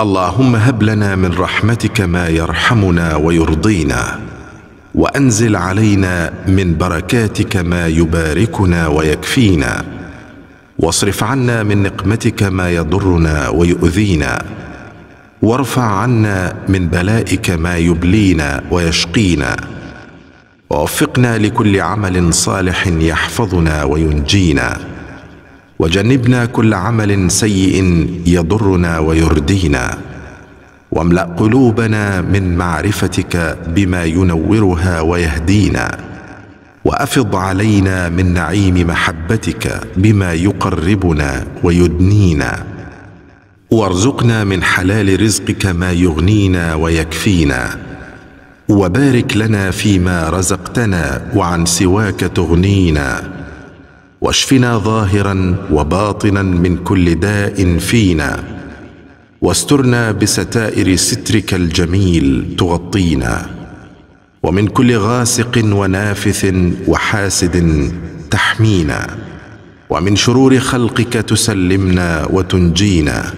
اللهم هب لنا من رحمتك ما يرحمنا ويرضينا وانزل علينا من بركاتك ما يباركنا ويكفينا واصرف عنا من نقمتك ما يضرنا ويؤذينا وارفع عنا من بلائك ما يبلينا ويشقينا ووفقنا لكل عمل صالح يحفظنا وينجينا وجنبنا كل عمل سيء يضرنا ويردينا واملا قلوبنا من معرفتك بما ينورها ويهدينا وافض علينا من نعيم محبتك بما يقربنا ويدنينا وارزقنا من حلال رزقك ما يغنينا ويكفينا وبارك لنا فيما رزقتنا وعن سواك تغنينا واشفنا ظاهرا وباطنا من كل داء فينا واسترنا بستائر سترك الجميل تغطينا ومن كل غاسق ونافث وحاسد تحمينا ومن شرور خلقك تسلمنا وتنجينا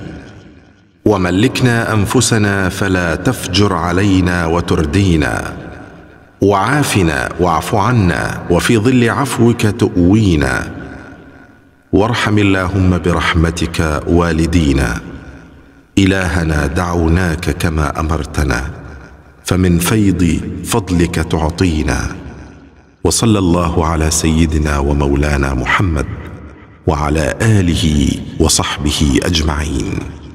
وملكنا انفسنا فلا تفجر علينا وتردينا وعافنا واعف عنا وفي ظل عفوك تؤوينا وارحم اللهم برحمتك والدينا الهنا دعوناك كما امرتنا فمن فيض فضلك تعطينا وصلى الله على سيدنا ومولانا محمد وعلى اله وصحبه اجمعين